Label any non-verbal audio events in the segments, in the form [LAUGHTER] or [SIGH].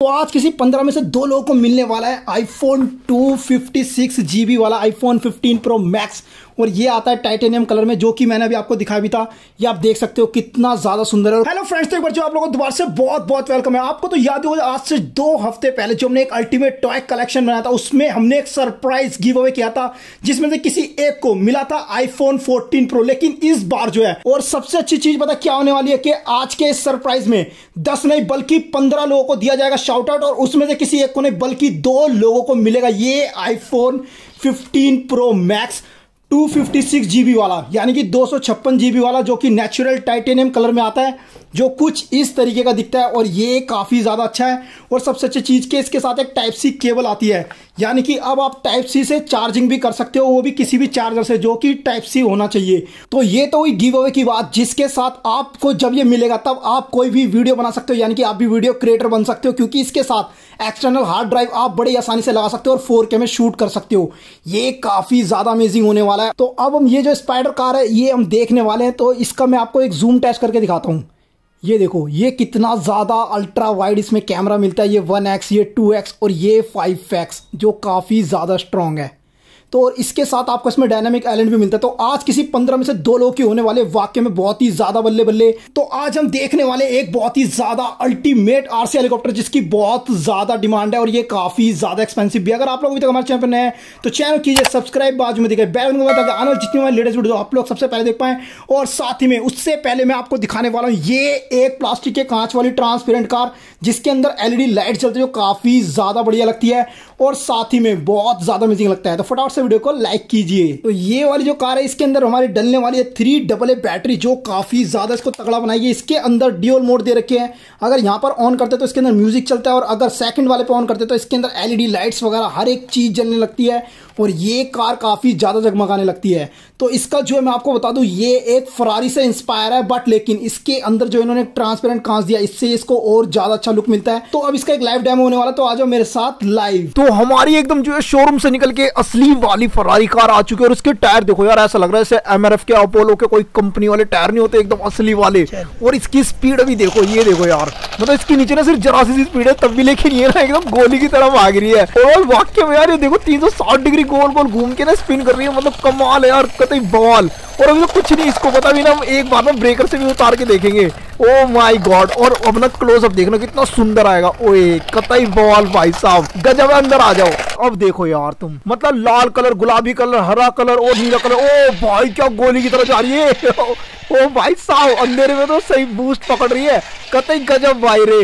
तो आज किसी पंद्रह में से दो लोगों को मिलने वाला है iPhone two fifty six GB वाला आईफोन फिफ्टीन प्रो मैक्स और ये आता है टाइटेनियम कलर में जो कि मैंने अभी आपको दिखाया भी था ये आप देख सकते हो कितना ज्यादा सुंदर है हेलो फ्रेंड्स तो एक बार जो आप लोगों को दोबारा से बहुत बहुत वेलकम है आपको तो याद होगा आज से दो हफ्ते पहले जो हमने एक अल्टीमेट टॉय कलेक्शन बनाया था उसमें हमने एक सरप्राइज गिव अवे किया था जिसमें से किसी एक को मिला था आईफोन फोर्टीन प्रो लेकिन इस बार जो है और सबसे अच्छी चीज पता क्या होने वाली है कि आज के इस सरप्राइज में दस नहीं बल्कि पंद्रह लोगों को दिया जाएगा शाउट आउट और उसमें से किसी एक को नहीं बल्कि दो लोगों को मिलेगा ये iPhone 15 pro max two fifty six G B वाला यानी कि दो सौ छप्पन जी बी वाला जो कि नेचुरल टाइटेनियम कलर में आता है जो कुछ इस तरीके का दिखता है और ये काफ़ी ज़्यादा अच्छा है और सबसे अच्छी चीज़ के इसके साथ एक टाइप सी केबल आती है यानी कि अब आप टाइप सी से चार्जिंग भी कर सकते हो वो भी किसी भी चार्जर से जो कि टाइप सी होना चाहिए तो ये तो हुई गिव अवे की बात जिसके साथ आपको जब ये मिलेगा तब आप कोई भी वीडियो बना सकते हो यानी कि आप भी वीडियो क्रिएटर बन सकते हो क्योंकि इसके साथ एक्सटर्नल हार्ड ड्राइव आप बड़ी आसानी से लगा सकते हो और फोर में शूट कर सकते हो ये काफ़ी ज़्यादा अमेजिंग होने वाला है तो अब हम ये जो स्पाइडर कार है ये हम देखने वाले हैं तो इसका मैं आपको एक जूम टेस्ट करके दिखाता हूँ ये देखो ये कितना ज़्यादा अल्ट्रा वाइड इसमें कैमरा मिलता है ये वन एक्स ये टू एक्स और ये फाइव एक्स जो काफ़ी ज़्यादा स्ट्रॉन्ग है तो और इसके साथ आपको इसमें डायनामिक आइलैंड भी मिलता है तो आज किसी पंद्रह में से दो लोग के होने वाले वाक्य में बहुत ही ज्यादा बल्ले बल्ले तो आज हम देखने वाले एक बहुत ही ज्यादा अल्टीमेट आरसी हेलीकॉप्टर जिसकी बहुत ज्यादा डिमांड है और ये काफी ज्यादा एक्सपेंसिव भी अगर आप लोग अभी तक हमारे चैनल पर नए तो चैनल कीजिए सब्सक्राइब बाजू में दिखाई बैल ताकि आने जितनी हमारी लेटेस्ट वीडियो आप लोग सबसे पहले देख पाए और साथ ही में उससे पहले मैं आपको दिखाने वाला हूँ ये एक प्लास्टिक के कांच वाली ट्रांसपेरेंट कार जिसके अंदर एलईडी लाइट चलती है जो काफी ज्यादा बढ़िया लगती है और साथ ही में बहुत ज्यादा अमेजिंग लगता है तो फटाफट से वीडियो को लाइक कीजिए तो ये वाली जो कार है इसके अंदर हमारी डलने वाली है थ्री डबल ए बैटरी जो काफी ज्यादा इसको तगड़ा बनाएगी इसके अंदर ड्यूल मोड दे रखे हैं अगर यहाँ पर ऑन करते तो इसके अंदर म्यूजिक चलता है और अगर सेकंड वाले पे ऑन करते तो इसके अंदर एलईडी लाइट्स वगैरह हर एक चीज जलने लगती है और ये कार काफ़ी ज़्यादा जगमगाने लगती है तो इसका जो है मैं आपको बता दूं ये एक फरारी से इंस्पायर है बट लेकिन इसके अंदर जो इन्होंने ट्रांसपेरेंट कांच दिया इससे इसको और ज़्यादा अच्छा लुक मिलता है तो अब इसका एक लाइव डेमो होने वाला तो आ जाओ मेरे साथ लाइव तो हमारी एकदम जो है शोरूम से निकल के असली वाली फरारी कार आ चुकी है और उसके टायर देखो यार ऐसा लग रहा है एम एमआरएफ के अपोलो के कोई कंपनी वाले टायर नहीं होते एकदम असली वाले और इसकी स्पीड भी देखो ये देखो यार मतलब इसके नीचे ना सिर्फ जरा सी स्पीड है तब भी लेकिन ये ना एकदम गोली की तरफ आ गई है और वाक्य में यार ये देखो 360 डिग्री गोल गोल घूम के ना स्पिन कर रही है मतलब कमाल है यार कतई बवाल और अभी तो कुछ नहीं इसको पता भी ना हम एक बार में ब्रेकर से भी उतार के देखेंगे ओ माय गॉड और अपना ना क्लोजअप देखना कितना सुंदर आएगा ओए कतई बवाल भाई साहब गजब अंदर आ जाओ अब देखो यार तुम मतलब लाल कलर गुलाबी कलर हरा कलर और नीला कलर ओ oh भाई क्या गोली की तरह जा रही है ओ [LAUGHS] oh भाई साहब अंधेरे में तो सही बूस्ट पकड़ रही है कतई गजब भाई रे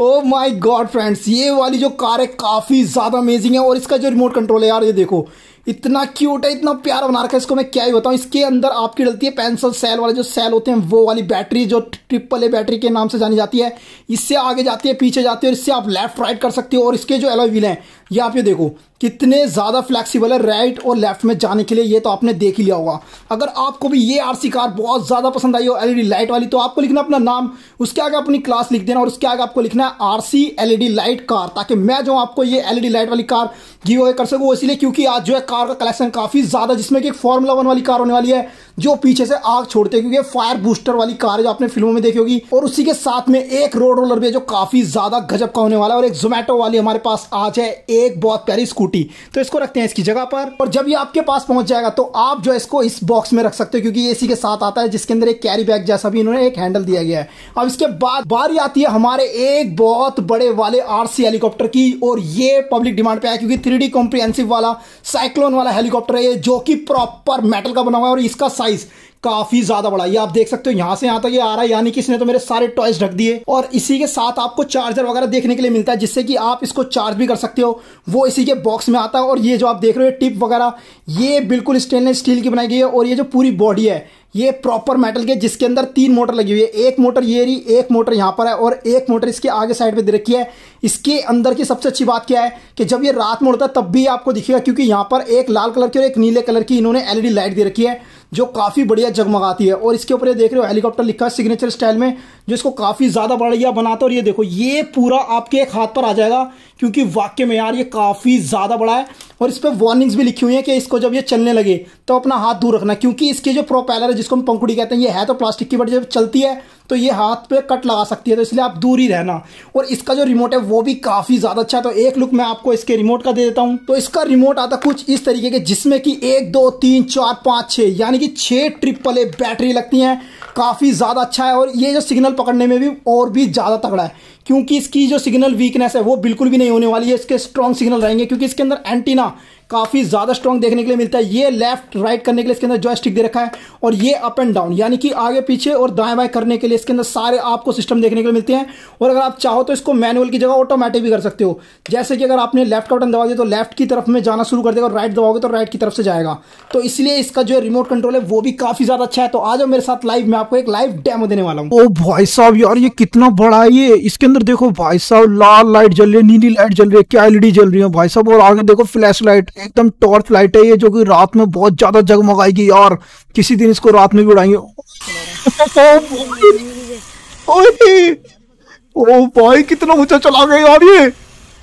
ओ माय गॉड फ्रेंड्स ये वाली जो कार है काफ़ी ज़्यादा अमेजिंग है और इसका जो रिमोट कंट्रोल है यार ये देखो इतना क्यूट है इतना प्यारा बना रखा है इसको मैं क्या ही बताऊं इसके अंदर आपकी डलती है पेंसिल सेल वाले जो सेल होते हैं वो वाली बैटरी जो ट्रिपल ए बैटरी के नाम से जानी जाती है इससे आगे जाती है पीछे जाती है और इससे आप लेफ्ट राइट कर सकते हो और इसके जो एलोई व्हील हैं ये आप ये देखो कितने ज़्यादा फ्लैक्सीबल है राइट और लेफ्ट में जाने के लिए ये तो आपने देख ही लिया होगा अगर आपको भी ये आरसी कार बहुत ज़्यादा पसंद आई हो एलईडी लाइट e वाली तो आपको लिखना अपना नाम उसके आगे अपनी क्लास लिख देना और उसके आगे आपको लिखना है आरसी एलईडी लाइट कार ताकि मैं जो आपको ये एल लाइट e वाली कार गिव अवे कर सकूँ इसलिए क्योंकि आज जो है कार का कलेक्शन काफ़ी ज़्यादा जिसमें कि एक फॉर्मूला वन वाली कार होने वाली है जो पीछे से आग छोड़ते हैं क्योंकि फायर बूस्टर वाली कार है जो आपने फिल्मों में देखी होगी और उसी के साथ में एक रोड रोलर भी है जो काफ़ी ज़्यादा गजब का होने वाला है और एक जोमेटो वाली हमारे पास आज है एक बहुत प्यारी स्कूटर बूटी तो इसको रखते हैं इसकी जगह पर और जब ये आपके पास पहुंच जाएगा तो आप जो इसको इस बॉक्स में रख सकते हो क्योंकि एसी के साथ आता है जिसके अंदर एक कैरी बैग जैसा भी इन्होंने एक हैंडल दिया गया है अब इसके बाद बारी आती है हमारे एक बहुत बड़े वाले आरसी हेलीकॉप्टर की और ये पब्लिक डिमांड पे आया क्योंकि थ्री डी वाला साइक्लोन वाला हेलीकॉप्टर है जो कि प्रॉपर मेटल का बना हुआ है और इसका साइज काफी ज्यादा बड़ा ये आप देख सकते हो यहाँ से यहाँ तक ये आ रहा है यानी कि इसने तो मेरे सारे टॉयज रख दिए और इसी के साथ आपको चार्जर वगैरह देखने के लिए मिलता है जिससे कि आप इसको चार्ज भी कर सकते हो वो इसी के बॉक्स में आता है और ये जो आप देख रहे हो टिप वगैरह ये बिल्कुल स्टेनलेस स्टील की बनाई गई है और ये जो पूरी बॉडी है ये प्रॉपर मेटल के जिसके अंदर तीन मोटर लगी हुई है एक मोटर ये रही एक मोटर यहाँ पर है और एक मोटर इसके आगे साइड पे दे रखी है इसके अंदर की सबसे अच्छी बात क्या है कि जब ये रात में उड़ता है तब भी आपको दिखेगा क्योंकि यहाँ पर एक लाल कलर की और एक नीले कलर की इन्होंने एलईडी लाइट दे रखी है जो काफ़ी बढ़िया जगमगाती है और इसके ऊपर ये देख रहे हो हेलीकॉप्टर लिखा है सिग्नेचर स्टाइल में जो इसको काफ़ी ज़्यादा बढ़िया बनाता है और ये देखो ये पूरा आपके एक हाथ पर आ जाएगा क्योंकि वाक्य में यार ये काफ़ी ज़्यादा बड़ा है और इस पर वार्निंग्स भी लिखी हुई हैं कि इसको जब ये चलने लगे तो अपना हाथ दूर रखना क्योंकि इसके जो प्रोपेलर है जिसको हम पंखुड़ी कहते हैं ये है तो प्लास्टिक की बट जब चलती है तो ये हाथ पे कट लगा सकती है तो इसलिए आप दूर ही रहना और इसका जो रिमोट है वो भी काफ़ी ज़्यादा अच्छा है तो एक लुक मैं आपको इसके रिमोट का दे देता हूँ तो इसका रिमोट आता कुछ इस तरीके के जिसमें कि एक दो तीन चार पाँच छः यानी कि छः ट्रिपल ए बैटरी लगती हैं काफ़ी ज़्यादा अच्छा है और ये जो सिग्नल पकड़ने में भी और भी ज़्यादा तगड़ा है क्योंकि इसकी जो सिग्नल वीकनेस है वो बिल्कुल भी नहीं होने वाली है इसके स्ट्रॉन्ग सिग्नल रहेंगे क्योंकि इसके अंदर एंटीना काफ़ी ज़्यादा स्ट्रॉन्ग देखने के लिए मिलता है ये लेफ्ट राइट करने के लिए इसके अंदर जॉयस्टिक दे रखा है और ये अप एंड डाउन यानी कि आगे पीछे और दाएं बाएं करने के लिए इसके अंदर सारे आपको सिस्टम देखने के लिए मिलते हैं और अगर आप चाहो तो इसको मैनुअल की जगह ऑटोमेटिक भी कर सकते हो जैसे कि अगर आपने लेफ्ट का बटन दबा दिया तो लेफ्ट की तरफ में जाना शुरू कर देगा और राइट दबाओगे तो राइट की तरफ से जाएगा तो इसलिए इसका जो रिमोट कंट्रोल है वो भी काफ़ी ज़्यादा अच्छा है तो आज मेरे साथ लाइव मैं आपको एक लाइव डेमो देने वाला हूँ ओ भाई साहब यार ये कितना बड़ा है ये इसके अंदर देखो भाई साहब लाल लाइट जल रही है नीली लाइट जल रही है क्या एलईडी जल रही है भाई साहब और आगे देखो फ्लैश लाइट एकदम टॉर्च लाइट है ये जो कि रात में बहुत ज्यादा जगमगाएगी यार किसी दिन इसको रात में भी उड़ाएंगे ओ भाई कितना ऊंचा चला गया यार ये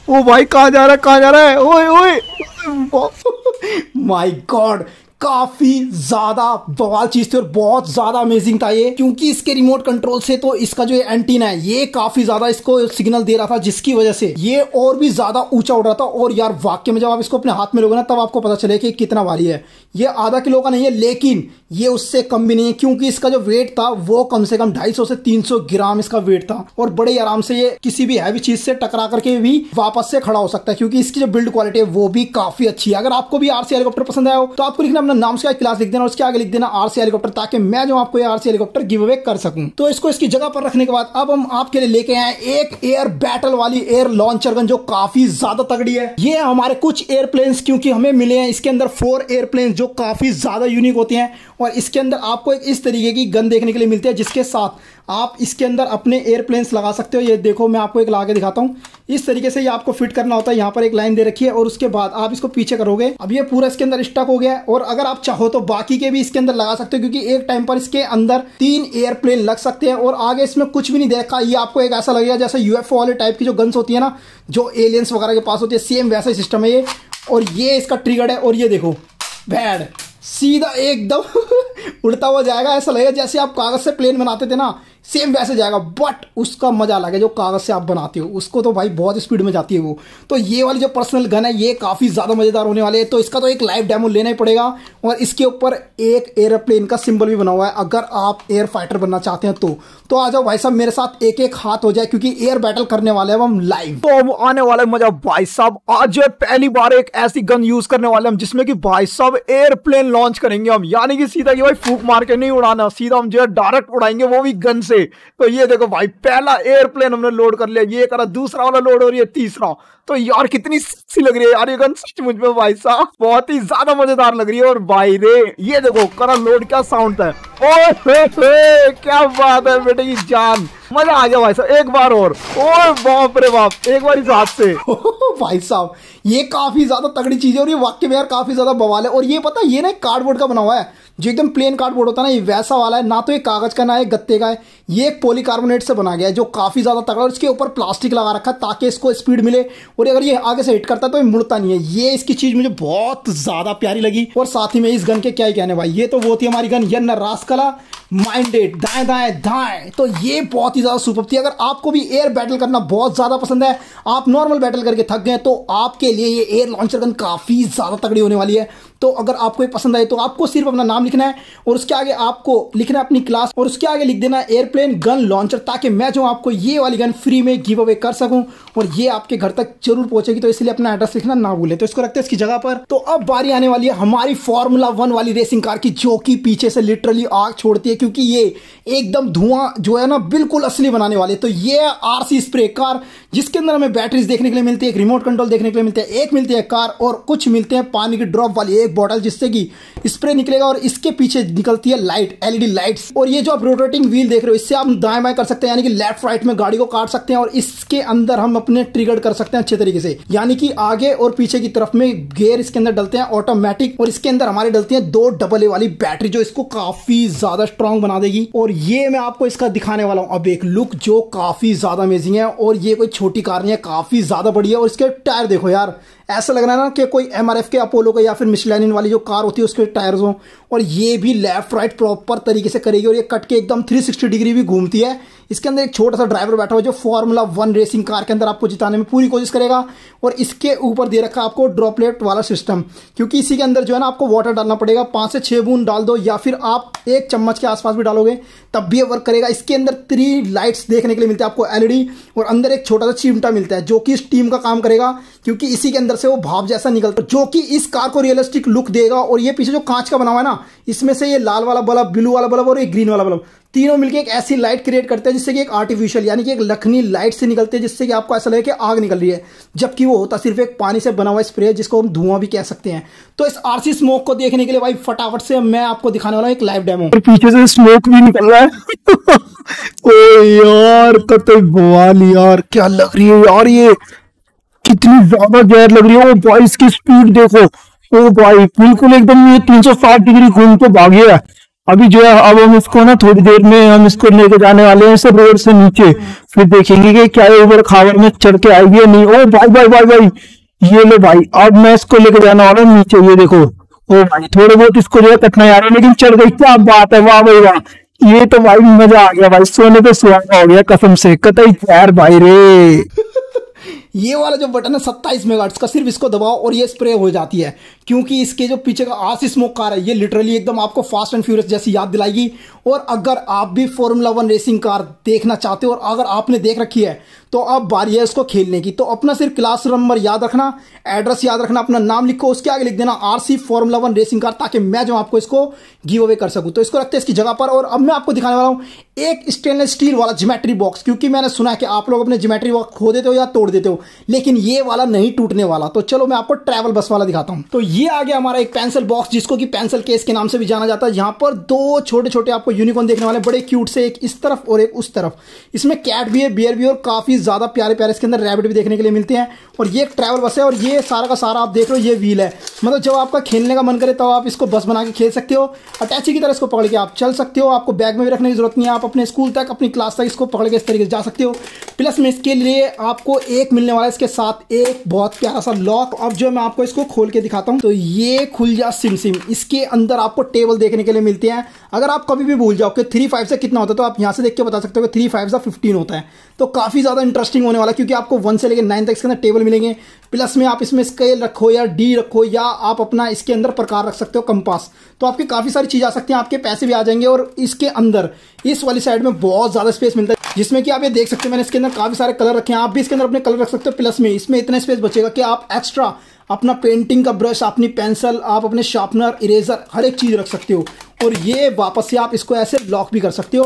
ओ भाई कहा जा रहा है कहा जा रहा है ओए ओए माय गॉड [LAUGHS] काफी ज्यादा बवाल चीज थी और बहुत ज्यादा अमेजिंग था ये क्योंकि इसके रिमोट कंट्रोल से तो इसका जो एंटीना है ये काफी ज्यादा इसको सिग्नल दे रहा था जिसकी वजह से ये और भी ज्यादा ऊंचा उड़ रहा था और यार वाक्य में जब आप इसको अपने हाथ में लोगे ना तब आपको पता चले कि कितना भारी है ये आधा किलो का नहीं है लेकिन ये उससे कम भी नहीं है क्योंकि इसका जो वेट था वो कम से कम ढाई से तीन ग्राम इसका वेट था और बड़े आराम से ये किसी भी हैवी चीज से टकरा करके भी वापस से खड़ा हो सकता है क्योंकि इसकी जो बिल्ड क्वालिटी है वो भी काफी अच्छी है अगर आपको भी आरसी हेलीकॉप्टर पसंद आया हो तो आपको लिखना अपना नाम से क्लास लिख देना और उसके आगे लिख देना आरसी हेलीकॉप्टर ताकि मैं जो आपको ये आरसी हेलीकॉप्टर गिव अवे कर सकूं तो इसको इसकी जगह पर रखने के बाद अब हम आपके लिए लेके आए एक एयर बैटल वाली एयर लॉन्चर गन जो काफी ज्यादा तगड़ी है ये हमारे कुछ एयरप्लेन क्योंकि हमें मिले हैं इसके अंदर फोर एयरप्लेन जो काफी ज्यादा यूनिक होते हैं और इसके अंदर आपको एक इस तरीके की गन देखने के लिए मिलती है जिसके साथ आप इसके अंदर अपने एयरप्लेन्स लगा सकते हो ये देखो मैं आपको एक लगा के दिखाता हूँ इस तरीके से ये आपको फिट करना होता है यहाँ पर एक लाइन दे रखी है और उसके बाद आप इसको पीछे करोगे अब ये पूरा इसके अंदर स्टक हो गया है और अगर आप चाहो तो बाकी के भी इसके अंदर लगा सकते हो क्योंकि एक टाइम पर इसके अंदर तीन एयरप्लेन लग सकते हैं और आगे इसमें कुछ भी नहीं देखा ये आपको एक ऐसा लगेगा जैसे यूएफओ वाले टाइप की जो गन्स होती है ना जो एलियंस वगैरह के पास होती है सेम वैसा सिस्टम है ये और ये इसका ट्रिगर है और ये देखो बैड सीधा एकदम [LAUGHS] उड़ता हुआ जाएगा ऐसा लगेगा जैसे आप कागज से प्लेन बनाते थे ना सेम वैसे जाएगा बट उसका मजा अलग है जो कागज़ से आप बनाते हो उसको तो भाई बहुत स्पीड में जाती है वो तो ये वाली जो पर्सनल गन है ये काफ़ी ज़्यादा मज़ेदार होने वाले है तो इसका तो एक लाइव डेमो लेना ही पड़ेगा और इसके ऊपर एक एयरप्लेन का सिंबल भी बना हुआ है अगर आप एयर फाइटर बनना चाहते हैं तो तो आ जाओ भाई साहब मेरे साथ एक एक हाथ हो जाए क्योंकि एयर बैटल करने वाले हैं हम लाइव तो हम आने वाले मजा भाई साहब आज जो पहली बार एक ऐसी गन यूज करने वाले हम जिसमें कि भाई साहब एयरप्लेन लॉन्च करेंगे हम यानी कि सीधा कि भाई फूक मार के नहीं उड़ाना सीधा हम जो है डायरेक्ट उड़ाएंगे वो भी गन से तो ये देखो भाई पहला एयरप्लेन हमने लोड कर लिया ये करा दूसरा वाला लोड हो रही है तीसरा तो यार कितनी सी लग रही है यार ये गन सच मुझ में भाई साहब बहुत ही ज्यादा मजेदार लग रही है और भाई रे ये देखो करा लोड क्या साउंड है ओ हे हे क्या बात है बेटे की जान मजा आ गया भाई साहब एक बार और ओ बाप रे बाप एक बार इस हाथ से [LAUGHS] भाई साहब ये काफी ज्यादा तगड़ी चीज है और ये वाक्य में यार काफी ज्यादा बवाल है और ये पता ये ना कार्डबोर्ड का बना हुआ है जो एकदम प्लेन कार्डबोर्ड होता है ना ये वैसा वाला है ना तो ये कागज का ना है गत्ते का है ये एक पॉलीकार्बोनेट से बना गया है जो काफी ज्यादा तगड़ा और इसके ऊपर प्लास्टिक लगा रखा है ताकि इसको स्पीड मिले और अगर ये आगे से हिट करता है तो ये मुड़ता नहीं है ये इसकी चीज मुझे बहुत ज्यादा प्यारी लगी और साथ ही में इस गन के क्या ही कहने भाई ये तो वो थी हमारी गन यन रासकला माइंडेड दाएं दाएं दाएं तो ये बहुत ही ज़्यादा सुपर थी अगर आपको भी एयर बैटल करना बहुत ज़्यादा पसंद है आप नॉर्मल बैटल करके थक गए तो आपके लिए ये एयर लॉन्चर गन काफ़ी ज़्यादा तगड़ी होने वाली है तो अगर आपको ये पसंद आए तो आपको सिर्फ अपना नाम लिखना है और उसके आगे आपको लिखना है अपनी क्लास और उसके आगे लिख देना है एयरप्लेन गन लॉन्चर ताकि मैं जो आपको ये वाली गन फ्री में गिव अवे कर सकूँ और ये आपके घर तक जरूर पहुंचेगी तो इसलिए अपना एड्रेस लिखना ना भूले तो इसको रखते हैं इसकी जगह पर तो अब बारी आने वाली है हमारी फॉर्मूला वन वाली रेसिंग कार की जो कि पीछे से लिटरली आग छोड़ती है क्योंकि ये एकदम धुआं जो है ना बिल्कुल असली बनाने वाले तो ये आर सी स्प्रे कार जिसके अंदर हमें बैटरीज देखने के लिए मिलती है एक रिमोट कंट्रोल देखने के लिए मिलती है एक मिलती है कार और कुछ मिलते हैं पानी की ड्रॉप वाली एक एक बॉटल जिससे कि स्प्रे निकलेगा और इसके पीछे निकलती है लाइट एलईडी लाइट्स और ये जो आप रोटेटिंग व्हील देख रहे हो इससे आप दाएं बाएं कर सकते हैं यानी कि लेफ्ट राइट में गाड़ी को काट सकते हैं और इसके अंदर हम अपने ट्रिगर कर सकते हैं अच्छे तरीके से यानी कि आगे और पीछे की तरफ में गेयर इसके अंदर डलते हैं ऑटोमेटिक और इसके अंदर हमारे डलती है दो डबल ए वाली बैटरी जो इसको काफी ज्यादा स्ट्रॉन्ग बना देगी और ये मैं आपको इसका दिखाने वाला हूँ अब एक लुक जो काफी ज्यादा अमेजिंग है और ये कोई छोटी कार नहीं है काफी ज्यादा बढ़िया और इसके टायर देखो यार ऐसा लग रहा है ना कि कोई एम के अपोलो का या फिर मिशलैनिन वाली जो कार होती है उसके टायर्स हों और ये भी लेफ्ट राइट प्रॉपर तरीके से करेगी और ये कट के एकदम 360 डिग्री भी घूमती है इसके अंदर एक छोटा सा ड्राइवर बैठा हुआ जो फॉर्मूला वन रेसिंग कार के अंदर आपको जिताने में पूरी कोशिश करेगा और इसके ऊपर दे रखा आपको ड्रॉपलेट वाला सिस्टम क्योंकि इसी के अंदर जो है ना आपको वाटर डालना पड़ेगा पाँच से छः बूंद डाल दो या फिर आप एक चम्मच के आसपास भी डालोगे तब भी ये वर्क करेगा इसके अंदर थ्री लाइट्स देखने के लिए मिलते हैं आपको एलईडी e और अंदर एक छोटा सा चिमटा मिलता है जो कि इस टीम का काम करेगा क्योंकि इसी के अंदर से वो भाव जैसा निकलता है जो कि इस कार को रियलिस्टिक लुक देगा और ये पीछे जो कांच का बना हुआ है ना इसमें से ये लाल वाला बल्ब ब्लू वाला बल्ब और ये ग्रीन वाला बल्ब तीनों मिलकर एक ऐसी लाइट क्रिएट करते हैं जिससे कि एक आर्टिफिशियल यानी कि एक लखनी लाइट से निकलते हैं जिससे कि आपको ऐसा लगे कि आग निकल रही है जबकि वो होता सिर्फ एक पानी से बना हुआ स्प्रे जिसको हम धुआं भी कह सकते हैं तो इस आरसी स्मोक को देखने के लिए भाई फटाफट से मैं आपको दिखाने वाला हूँ एक लाइव डेमो पीछे से स्मोक भी निकल रहा है [LAUGHS] ओ यार कतई बवाल यार क्या लग रही है यार ये कितनी ज्यादा गैर लग रही है वो भाई इसकी स्पीड देखो ओ भाई बिल्कुल एकदम ये तीन सौ साठ डिग्री घूम तो भागे है अभी जो है अब हम इसको ना थोड़ी देर में हम इसको लेके जाने वाले हैं सब रोड से नीचे फिर देखेंगे कि क्या ऊबर खावर में चढ़ के आएगी नहीं ओ भाई भाई भाई भाई ये लो भाई अब मैं इसको लेके जाने वाला हूँ नीचे ये देखो ओ भाई थोड़े बहुत इसको जो है कठिनाई आ रही है लेकिन चढ़ गई क्या बात है वाह भाई वाह ये तो भाई मजा आ गया भाई सोने पे सुहा हो गया कसम से कतई यार भाई रे ये वाला जो बटन है सत्ताईस मेगाट्स का सिर्फ इसको दबाओ और ये स्प्रे हो जाती है क्योंकि इसके जो पीछे का आस स्मोक कार है ये लिटरली एकदम आपको फास्ट एंड फ्यूरियस जैसी याद दिलाएगी और अगर आप भी फॉर्मूला वन रेसिंग कार देखना चाहते हो और अगर आपने देख रखी है तो अब बारी है इसको खेलने की तो अपना सिर्फ क्लास नंबर याद रखना एड्रेस याद रखना अपना नाम लिखो उसके आगे लिख देना R C formula one racing car ताकि मैं जो आपको इसको गिव अवे कर सकूँ तो इसको रखते हैं इसकी जगह पर और अब मैं आपको दिखाने वाला हूँ एक स्टेनलेस स्टील वाला जोमेट्री बॉक्स क्योंकि मैंने सुना है कि आप लोग अपने जोमेट्री बॉक्स खो देते हो या तोड़ देते हो लेकिन ये वाला नहीं टूटने वाला तो चलो मैं आपको ट्रैवल बस वाला दिखाता हूँ तो ये आ गया हमारा एक पेंसिल बॉक्स जिसको कि पेंसिल केस के नाम से भी जाना जाता है यहाँ पर दो छोटे छोटे आपको यूनिकॉर्न देखने वाले बड़े क्यूट से एक इस तरफ और एक उस तरफ इसमें कैट भी है बियर भी और काफी ही ज़्यादा प्यारे प्यारे इसके अंदर रैबिट भी देखने के लिए मिलते हैं और ये एक ट्रैवल बस है और ये सारा का सारा आप देख लो ये व्हील है मतलब जब आपका खेलने का मन करे तो आप इसको बस बना के खेल सकते हो अटैची की तरह इसको पकड़ के आप चल सकते हो आपको बैग में भी रखने की जरूरत नहीं है आप अपने स्कूल तक अपनी क्लास तक इसको पकड़ के इस तरीके से जा सकते हो प्लस में इसके लिए आपको एक मिलने वाला है इसके साथ एक बहुत प्यारा सा लॉक अब जो मैं आपको इसको खोल के दिखाता हूँ तो ये खुल जा सिम सिम इसके अंदर आपको टेबल देखने के लिए मिलते हैं अगर आप कभी भी भूल जाओ कि थ्री फाइव से कितना होता है तो आप यहाँ से देख के बता सकते हो कि थ्री फाइव सा फिफ्टीन होता है तो काफ़ी ज़्यादा इंटरेस्टिंग होने वाला क्योंकि आपको वन से लेकर नाइन तक इसके अंदर टेबल मिलेंगे प्लस में आप इसमें स्केल रखो या डी रखो या आप अपना इसके अंदर प्रकार रख सकते हो कंपास तो आपके काफ़ी सारी चीज़ आ सकती है आपके पैसे भी आ जाएंगे और इसके अंदर इस वाली साइड में बहुत ज़्यादा स्पेस मिलता है जिसमें कि आप ये देख सकते हैं मैंने इसके अंदर काफ़ी सारे कलर रखे हैं आप भी इसके अंदर अपने कलर रख सकते हो प्लस में इसमें इतना स्पेस बचेगा कि आप एक्स्ट्रा अपना पेंटिंग का ब्रश अपनी पेंसिल आप अपने शार्पनर इरेजर हर एक चीज़ रख सकते हो और ये वापस से आप इसको ऐसे लॉक भी कर सकते हो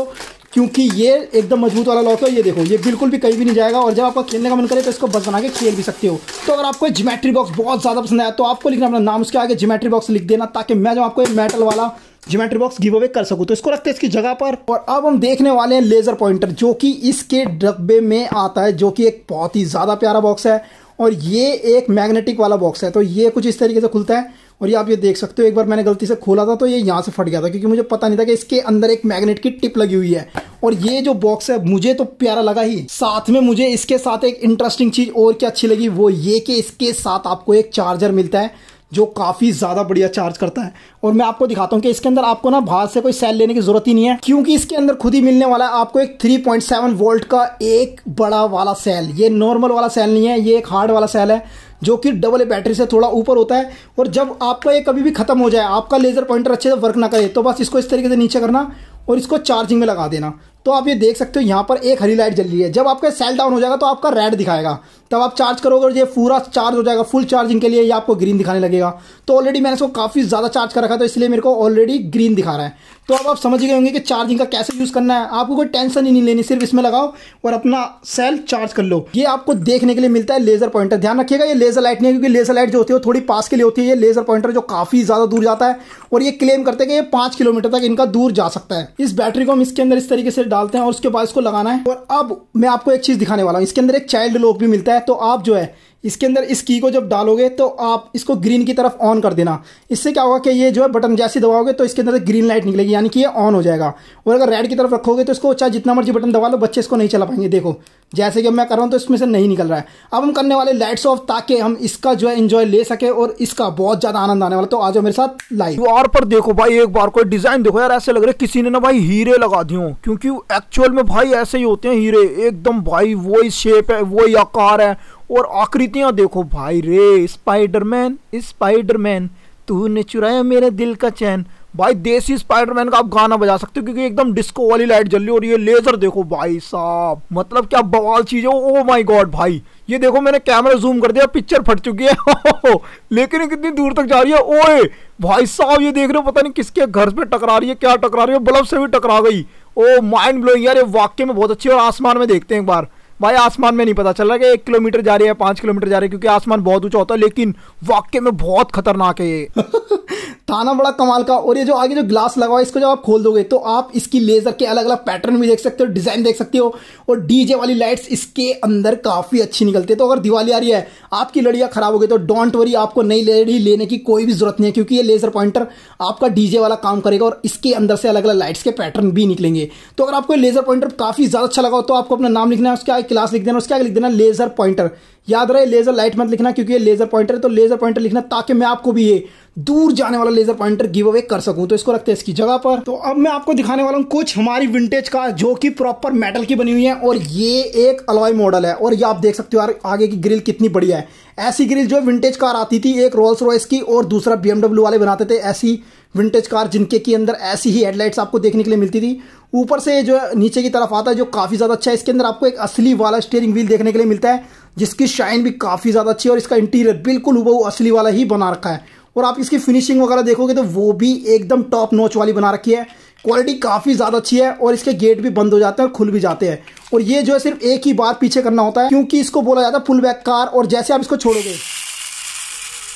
क्योंकि ये एकदम मजबूत वाला लॉक है ये देखो ये बिल्कुल भी कहीं भी नहीं जाएगा और जब आपका खेलने का मन करे तो इसको बस बना के खेल भी सकते हो तो अगर आपको जोमेट्री बॉक्स बहुत ज़्यादा पसंद आया तो आपको लिखना अपना नाम उसके आगे जोमेट्री बॉक्स लिख देना ताकि मैं जो आपको एक मेटल वाला जोमेट्री बॉक्स गिव अवे कर सकूँ तो इसको रखते हैं इसकी जगह पर और अब हम देखने वाले हैं लेज़र पॉइंटर जो कि इसके डब्बे में आता है जो कि एक बहुत ही ज़्यादा प्यारा बॉक्स है और ये एक मैग्नेटिक वाला बॉक्स है तो ये कुछ इस तरीके से खुलता है और ये आप ये देख सकते हो एक बार मैंने गलती से खोला था तो ये यहाँ से फट गया था क्योंकि मुझे पता नहीं था कि इसके अंदर एक मैग्नेट की टिप लगी हुई है और ये जो बॉक्स है मुझे तो प्यारा लगा ही साथ में मुझे इसके साथ एक इंटरेस्टिंग चीज और क्या अच्छी लगी वो ये कि इसके साथ आपको एक चार्जर मिलता है जो काफ़ी ज़्यादा बढ़िया चार्ज करता है और मैं आपको दिखाता हूँ कि इसके अंदर आपको ना बाहर से कोई सेल लेने की ज़रूरत ही नहीं है क्योंकि इसके अंदर खुद ही मिलने वाला है आपको एक 3.7 वोल्ट का एक बड़ा वाला सेल ये नॉर्मल वाला सेल नहीं है ये एक हार्ड वाला सेल है जो कि डबल ए बैटरी से थोड़ा ऊपर होता है और जब आपका ये कभी भी ख़त्म हो जाए आपका लेज़र पॉइंटर अच्छे से वर्क ना करे तो बस इसको इस तरीके से नीचे करना और इसको चार्जिंग में लगा देना तो आप ये देख सकते हो यहाँ पर एक हरी लाइट जल रही है जब आपका सेल डाउन हो जाएगा तो आपका रेड दिखाएगा तब आप चार्ज करोगे और ये पूरा चार्ज हो जाएगा फुल चार्जिंग के लिए ये आपको ग्रीन दिखाने लगेगा तो ऑलरेडी मैंने इसको काफ़ी ज़्यादा चार्ज कर रखा तो इसलिए मेरे को ऑलरेडी ग्रीन दिखा रहा है तो अब आप समझ गए होंगे कि चार्जिंग का कैसे यूज़ करना है आपको कोई टेंशन ही नहीं लेनी सिर्फ इसमें लगाओ और अपना सेल चार्ज कर लो ये आपको देखने के लिए मिलता है लेज़र पॉइंटर ध्यान रखिएगा ये लेज़र लाइट नहीं है क्योंकि लेज़र लाइट जो होती है वो थोड़ी पास के लिए होती है ये लेज़र पॉइंटर जो काफ़ी ज़्यादा दूर जाता है और ये क्लेम करते हैं कि ये पाँच किलोमीटर तक इनका दूर जा सकता है इस बैटरी को हम इसके अंदर इस तरीके से डालते हैं और उसके बाद इसको लगाना है और अब मैं आपको एक चीज दिखाने वाला हूँ इसके अंदर एक चाइल्ड लॉक भी मिलता है तो आप जो है इसके अंदर इस की को जब डालोगे तो आप इसको ग्रीन की तरफ ऑन कर देना इससे क्या होगा कि ये जो है बटन जैसे दबाओगे तो इसके अंदर ग्रीन लाइट निकलेगी यानी कि ये ऑन हो जाएगा और अगर रेड की तरफ रखोगे तो इसको चाहे जितना मर्जी बटन दबा लो बच्चे इसको नहीं चला पाएंगे देखो जैसे कि मैं कर रहा हूँ तो इसमें से नहीं निकल रहा है अब हम करने वाले लाइट्स ऑफ ताकि हम इसका जो है इन्जॉय ले सके और इसका बहुत ज़्यादा आनंद आने वाला तो आ जाओ मेरे साथ लाइव और पर देखो भाई एक बार कोई डिज़ाइन देखो यार ऐसे लग रहा है किसी ने ना भाई हीरे लगा दी क्योंकि एक्चुअल में भाई ऐसे ही होते हैं हीरे एकदम भाई वही शेप है वही आकार है और आकृतियाँ देखो भाई रे स्पाइडरमैन स्पाइडरमैन तूने चुराया मेरे दिल का चैन भाई देसी स्पाइडरमैन का आप गाना बजा सकते हो क्योंकि एकदम डिस्को वाली लाइट जल रही और ये लेजर देखो भाई साहब मतलब क्या बवाल चीज है ओ माय गॉड भाई ये देखो मैंने कैमरा जूम कर दिया पिक्चर फट चुकी है [LAUGHS] लेकिन ये कितनी दूर तक जा रही है ओए भाई साहब ये देख रहे हो पता नहीं किसके घर पे टकरा रही है क्या टकरा रही है बल्ब से भी टकरा गई ओ माइंड ब्लोइंग यार ये वाक्य में बहुत अच्छी और आसमान में देखते हैं एक बार भाई आसमान में नहीं पता चल रहा कि एक किलोमीटर जा रही है पाँच किलोमीटर जा रही है क्योंकि आसमान बहुत ऊंचा होता है लेकिन वाक्य में बहुत खतरनाक है ये [LAUGHS] थाना बड़ा कमाल का और ये जो आगे जो ग्लास लगा हुआ है इसको जब आप खोल दोगे तो आप इसकी लेजर के अलग अलग पैटर्न भी देख सकते हो डिजाइन देख सकते हो और डीजे वाली लाइट्स इसके अंदर काफी अच्छी निकलती है तो अगर दिवाली आ रही है आपकी लड़िया खराब हो गई तो डोंट वरी आपको नई लड़ी लेने की कोई भी जरूरत नहीं है क्योंकि ये लेजर पॉइंटर आपका डीजे वाला काम करेगा और इसके अंदर से अलग अलग लाइट्स के पैटर्न भी निकलेंगे तो अगर आपको लेजर पॉइंटर काफी ज्यादा अच्छा लगा हो तो आपको अपना नाम लिखना है उसके आगे क्लास लिख देना उसके आगे लिख देना लेजर पॉइंटर याद रहे लेजर लाइट मत लिखना क्योंकि ये लेजर पॉइंटर है तो लेजर पॉइंटर लिखना ताकि मैं आपको भी ये दूर जाने वाला लेजर पॉइंटर गिव अवे कर सकूं तो इसको रखते हैं इसकी जगह पर तो अब मैं आपको दिखाने वाला हूं कुछ हमारी विंटेज कार जो कि प्रॉपर मेटल की बनी हुई है और ये एक अलॉय मॉडल है और ये आप देख सकते हो आगे की ग्रिल कितनी बढ़िया है ऐसी ग्रिल जो विंटेज कार आती थी एक रोल्स रॉयस की और दूसरा बीएमडब्ल्यू वाले बनाते थे ऐसी विंटेज कार जिनके की अंदर ऐसी ही हेडलाइट्स आपको देखने के लिए मिलती थी ऊपर से जो नीचे की तरफ आता है जो काफ़ी ज़्यादा अच्छा है इसके अंदर आपको एक असली वाला स्टेयरिंग व्हील देखने के लिए मिलता है जिसकी शाइन भी काफ़ी ज़्यादा अच्छी है और इसका इंटीरियर बिल्कुल वो असली वाला ही बना रखा है और आप इसकी फिनिशिंग वगैरह देखोगे तो वो भी एकदम टॉप नोच वाली बना रखी है क्वालिटी काफ़ी ज़्यादा अच्छी है और इसके गेट भी बंद हो जाते हैं और खुल भी जाते हैं और ये जो है सिर्फ एक ही बार पीछे करना होता है क्योंकि इसको बोला जाता है फुल बैक कार और जैसे आप इसको छोड़ोगे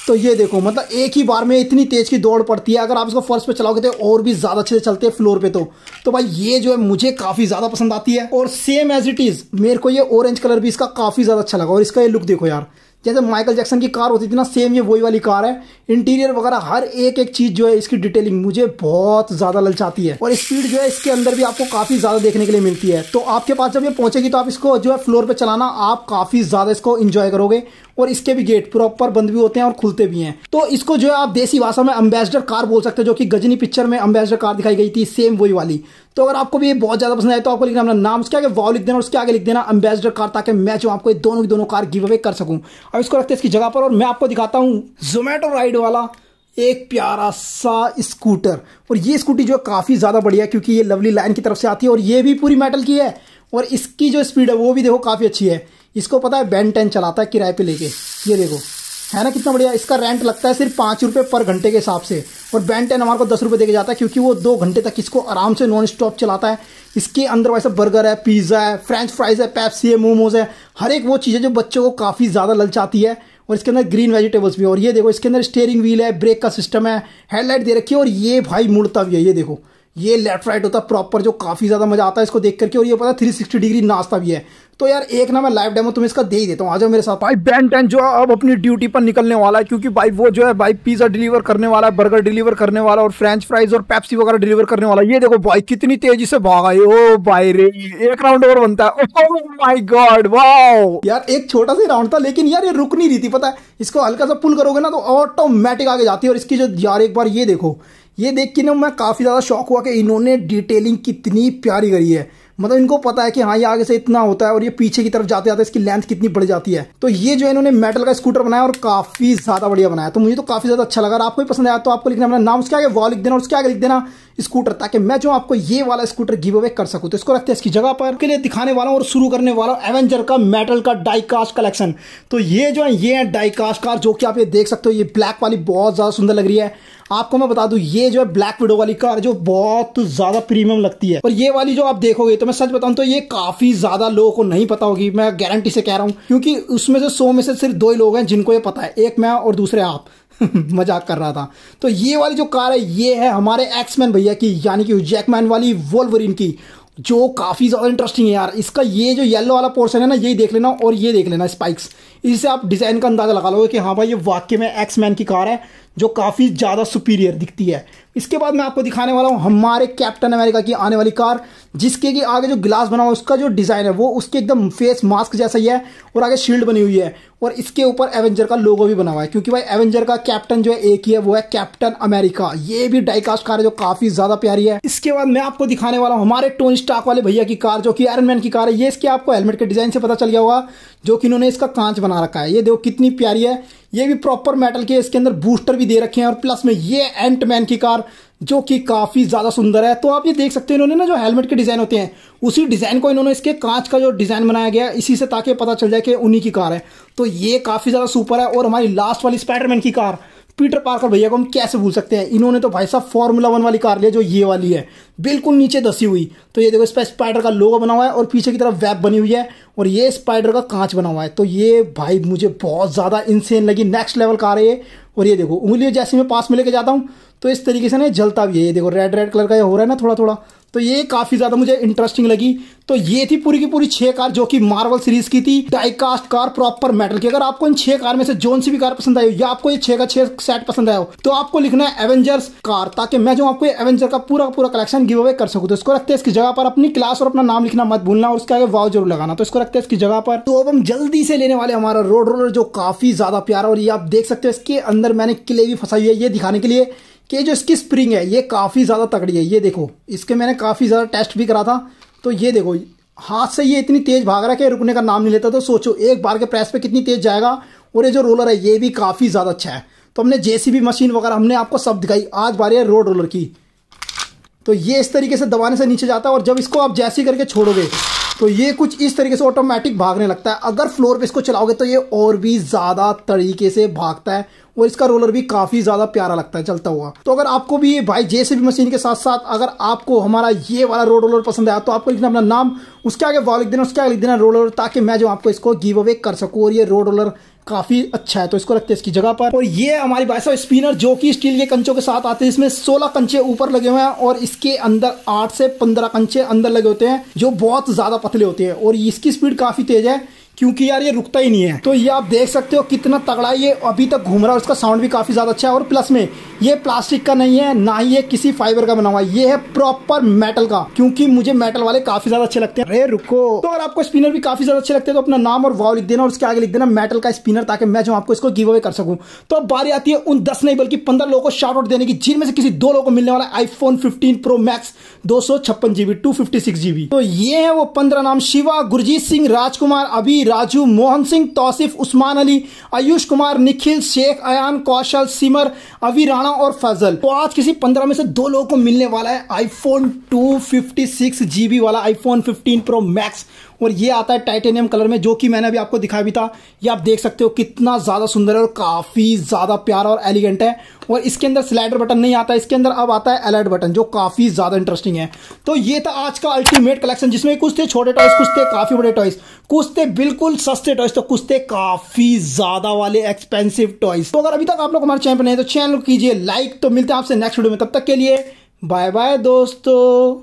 तो ये देखो मतलब एक ही बार में इतनी तेज़ की दौड़ पड़ती है अगर आप इसको फर्श पे चलाओगे तो और भी ज़्यादा अच्छे से चलते हैं फ्लोर पे तो तो भाई ये जो है मुझे काफ़ी ज़्यादा पसंद आती है और सेम एज इट इज़ मेरे को ये ऑरेंज कलर भी इसका काफ़ी ज़्यादा अच्छा लगा और इसका ये लुक देखो यार जैसे माइकल जैक्सन की कार होती थी ना सेम ये वही वाली कार है इंटीरियर वगैरह हर एक एक चीज़ जो है इसकी डिटेलिंग मुझे बहुत ज़्यादा ललचाती है और स्पीड जो है इसके अंदर भी आपको काफ़ी ज़्यादा देखने के लिए मिलती है तो आपके पास जब ये पहुंचेगी तो आप इसको जो है फ्लोर पे चलाना आप काफ़ी ज़्यादा इसको इंजॉय करोगे और इसके भी गेट प्रॉपर बंद भी होते हैं और खुलते भी हैं तो इसको जो है आप देसी भाषा में अम्बेसडर कार बोल सकते हैं जो कि गजनी पिक्चर में अम्बेसडर कार दिखाई गई थी सेम वही वाली तो अगर आपको भी ये बहुत ज़्यादा पसंद आए तो आपको लिखना अपना नाम उसके आगे वाव लिख देना उसके आगे लिख देना अम्बेसडर कार ताकि मैं जो आपको दोनों की दोनों कार गिव अवे कर सकूँ अब इसको रखते हैं इसकी जगह पर और मैं आपको दिखाता हूँ जोमेटो राइड वाला एक प्यारा सा स्कूटर और ये स्कूटी जो है काफ़ी ज़्यादा बढ़िया है क्योंकि ये लवली लाइन की तरफ से आती है और ये भी पूरी मेटल की है और इसकी जो स्पीड है वो भी देखो काफ़ी अच्छी है इसको पता है बैन टेन चलाता है किराए पे लेके ये देखो है ना कितना बढ़िया इसका रेंट लगता है सिर्फ पाँच रुपये पर घंटे के हिसाब से और बैन टेन हमारे को दस रुपये देके जाता है क्योंकि वो दो घंटे तक इसको आराम से नॉन स्टॉप चलाता है इसके अंदर वैसे बर्गर है पिज़्ज़ा है फ्रेंच फ्राइज़ है पैप्सी है मोमोज है हर एक वो चीज़ें जो बच्चों को काफ़ी ज़्यादा ललचाती है और इसके अंदर ग्रीन वेजिटेबल्स भी और ये देखो इसके अंदर स्टेयरिंग व्हील है ब्रेक का सिस्टम है हेडलाइट दे रखी है और ये भाई मुड़ता भी है ये देखो ये लेफ्ट राइट होता है प्रॉपर जो काफ़ी ज़्यादा मज़ा आता है इसको देख करके और ये पता है थ्री सिक्सटी डिग्री नाश्ता भी है तो यार एक ना मैं लाइव डेमो तुम इसका दे ही देता हूँ आ जाओ मेरे साथ भाई बैन टेन जो है अब अपनी ड्यूटी पर निकलने वाला है क्योंकि भाई वो जो है भाई पिज्जा डिलीवर करने वाला है बर्गर डिलीवर करने वाला और फ्रेंच फ्राइज और पैप्सी वगैरह डिलीवर करने वाला ये देखो भाई कितनी तेजी से भागा ओ भाई रे एक राउंड और बनता है गॉड oh यार एक छोटा सा राउंड था लेकिन यार ये रुक नहीं रही थी पता है इसको हल्का सा पुल करोगे ना तो ऑटोमेटिक आगे जाती है और इसकी जो यार एक बार ये देखो ये देख के ना मैं काफ़ी ज़्यादा शौक हुआ कि इन्होंने डिटेलिंग कितनी प्यारी करी है मतलब इनको पता है कि हाँ ये आगे से इतना होता है और ये पीछे की तरफ जाते जाते इसकी लेंथ कितनी बढ़ जाती है तो ये जो इन्होंने मेटल का स्कूटर बनाया और काफी ज्यादा बढ़िया बनाया तो मुझे तो काफी ज्यादा अच्छा लगा आपको भी पसंद आया तो आपको लिखना अपना नाम उसके आगे वॉ लिख देना उसके आगे लिख देना स्कूटर ताकि मैं जो आपको ये वाला स्कूटर गिव अवे कर सकूँ तो इसको रखते हैं इसकी जगह पर के लिए दिखाने वाला और शुरू करने वाला एवेंजर का मेटल का डाईकास्ट कलेक्शन तो ये जो है ये है डाइकास्ट कार जो कि आप ये देख सकते हो ये ब्लैक वाली बहुत ज्यादा सुंदर लग रही है आपको मैं बता दूं ये जो है ब्लैक विडो वाली कार जो बहुत ज्यादा प्रीमियम लगती है और ये वाली जो आप देखोगे तो मैं सच बताऊं तो ये काफी ज्यादा लोगों को नहीं पता होगी मैं गारंटी से कह रहा हूं क्योंकि उसमें से सौ में से सिर्फ दो ही लोग हैं जिनको ये पता है एक मैं और दूसरे आप [LAUGHS] मजाक कर रहा था तो ये वाली जो कार है ये है हमारे एक्समैन भैया की यानी कि जैकमैन वाली वोल्वरिन की जो काफ़ी ज़्यादा इंटरेस्टिंग है यार इसका ये जो येलो वाला पोर्सन है ना यही देख लेना और ये देख लेना स्पाइक्स इससे आप डिज़ाइन का अंदाज़ा लगा लोगे कि हाँ भाई ये वाक्य में एक्स मैन की कार है जो काफ़ी ज़्यादा सुपीरियर दिखती है इसके बाद मैं आपको दिखाने वाला हूँ हमारे कैप्टन अमेरिका की आने वाली कार जिसके कि आगे जो ग्लास बना हुआ उसका जो डिज़ाइन है वो उसके एकदम फेस मास्क जैसा ही है और आगे शील्ड बनी हुई है और इसके ऊपर एवेंजर का लोगो भी बना हुआ है क्योंकि भाई एवेंजर का कैप्टन जो है एक ही है वो है कैप्टन अमेरिका ये भी डाइकास्ट कार है जो काफ़ी ज़्यादा प्यारी है इसके बाद मैं आपको दिखाने वाला हूँ हमारे टोन स्टाक वाले भैया की कार जो कि आयरन मैन की कार है ये इसके आपको हेलमेट के डिज़ाइन से पता चल गया होगा जो कि इन्होंने इसका कांच बना रखा है ये देखो कितनी प्यारी है ये भी प्रॉपर मेटल की है इसके अंदर बूस्टर भी दे रखे हैं और प्लस में ये एंटमैन की कार जो कि काफ़ी ज़्यादा सुंदर है तो आप ये देख सकते हैं इन्होंने ना जो हेलमेट के डिज़ाइन होते हैं उसी डिज़ाइन को इन्होंने इसके कांच का जो डिज़ाइन बनाया गया इसी से ताकि पता चल जाए कि उन्हीं की कार है तो ये काफ़ी ज़्यादा सुपर है और हमारी लास्ट वाली स्पाइडरमैन की कार पीटर पार्कर भैया को हम कैसे भूल सकते हैं इन्होंने तो भाई साहब फॉर्मूला वन वाली कार लिया जो ये वाली है बिल्कुल नीचे दसी हुई तो ये देखो इस पर स्पाइडर का लोगो बना हुआ है और पीछे की तरफ वेब बनी हुई है और ये स्पाइडर का कांच बना हुआ है तो ये भाई मुझे बहुत ज़्यादा इनसेन लगी नेक्स्ट लेवल कार है और ये देखो उंगलियों जैसे मैं पास में लेके जाता हूँ तो इस तरीके से ना जलता भी है ये देखो रेड रेड कलर का ये हो रहा है ना थोड़ा थोड़ा तो ये काफ़ी ज़्यादा मुझे इंटरेस्टिंग लगी तो ये थी पूरी की पूरी छह कार जो कि मार्वल सीरीज की थी कास्ट कार प्रॉपर मेटल की अगर आपको इन छह कार में से जोन सी भी कार पसंद आई हो या आपको ये छह का छह सेट पसंद आया हो तो आपको लिखना है एवेंजर्स कार ताकि मैं जो आपको एवेंजर का पूरा पूरा कलेक्शन गिव अवे कर सकूं तो इसको रखते हैं इसकी जगह पर अपनी क्लास और अपना नाम लिखना मत भूलना और उसके आगे वाव जरूर लगाना तो इसको रखते हैं इसकी जगह पर तो अब हम जल्दी से लेने वाले हमारा रोड रोलर जो काफ़ी ज़्यादा प्यारा और ये आप देख सकते हो इसके अंदर मैंने किले भी फंसाई है ये दिखाने के लिए कि जो इसकी स्प्रिंग है ये काफ़ी ज़्यादा तगड़ी है ये देखो इसके मैंने काफ़ी ज़्यादा टेस्ट भी करा था तो ये देखो हाथ से ये इतनी तेज़ भाग रहा है कि रुकने का नाम नहीं लेता तो सोचो एक बार के प्रेस पे कितनी तेज़ जाएगा और ये जो रोलर है ये भी काफ़ी ज़्यादा अच्छा है तो हमने जे मशीन वगैरह हमने आपको सब दिखाई आज बारी है रोड रोलर की तो ये इस तरीके से दबाने से नीचे जाता है और जब इसको आप जैसी करके छोड़ोगे तो ये कुछ इस तरीके से ऑटोमेटिक भागने लगता है अगर फ्लोर पे इसको चलाओगे तो ये और भी ज़्यादा तरीके से भागता है और इसका रोलर भी काफी ज्यादा प्यारा लगता है चलता हुआ तो अगर आपको भी ये भाई भी मशीन के साथ साथ अगर आपको हमारा ये वाला रोड रोलर पसंद आया तो आपको लिखना अपना नाम उसके आगे वाव लिख देना उसके आगे लिख देना रोड रोलर ताकि मैं जो आपको इसको गिव अवे कर सकूँ और ये रोड रोलर काफी अच्छा है तो इसको रखते हैं इसकी जगह पर और ये हमारी भाई साहब स्पिनर जो कि स्टील के कंचों के साथ आते हैं इसमें 16 कंचे ऊपर लगे हुए हैं और इसके अंदर 8 से 15 कंचे अंदर लगे होते हैं जो बहुत ज्यादा पतले होते हैं और इसकी स्पीड काफी तेज है क्योंकि यार ये रुकता ही नहीं है तो ये आप देख सकते हो कितना तगड़ा ये अभी तक घूम रहा है उसका साउंड भी काफ़ी ज़्यादा अच्छा है और प्लस में ये प्लास्टिक का नहीं है ना ही ये किसी फाइबर का बना हुआ है ये है प्रॉपर मेटल का क्योंकि मुझे मेटल वाले काफ़ी ज़्यादा अच्छे लगते हैं अरे रुको तो अगर आपको स्पिनर भी काफ़ी ज़्यादा अच्छे लगते हैं तो अपना नाम और वाव लिख देना और उसके आगे लिख देना मेटल का स्पिनर ताकि मैं जो आपको इसको गिव अवे कर सकूं तो अब बारी आती है उन दस नहीं बल्कि पंद्रह लोगों को शार्ट आउट देने की जिनमें से किसी दो लोगों को मिलने वाला आईफोन फिफ्टीन प्रो मैक्स दो सौ छप्पन GB two fifty six GB तो ये है वो पंद्रह नाम शिवा गुरजीत सिंह राजकुमार अभी राजू मोहन सिंह तौसिफ उस्मान अली आयुष कुमार निखिल शेख अयान कौशल सिमर अवी राणा और फजल तो आज किसी पंद्रह में से दो लोगों को मिलने वाला है iPhone two fifty six GB वाला आईफोन फिफ्टीन प्रो मैक्स और ये आता है टाइटेनियम कलर में जो कि मैंने अभी आपको दिखाया भी था ये आप देख सकते हो कितना ज़्यादा सुंदर है और काफ़ी ज़्यादा प्यारा और एलिगेंट है और इसके अंदर स्लाइडर बटन नहीं आता इसके अंदर अब आता है अलर्ट बटन जो काफ़ी ज़्यादा इंटरेस्टिंग है तो ये था आज का अल्टीमेट कलेक्शन जिसमें कुछ थे छोटे टॉयस कुछ थे काफ़ी बड़े टॉयस कुछ थे बिल्कुल सस्ते टॉयस तो कुछ थे काफ़ी ज़्यादा वाले एक्सपेंसिव टॉयस तो अगर अभी तक आप लोग हमारे चैनल पर नहीं तो चैनल कीजिए लाइक तो मिलते हैं आपसे नेक्स्ट वीडियो में तब तक के लिए बाय बाय दोस्तों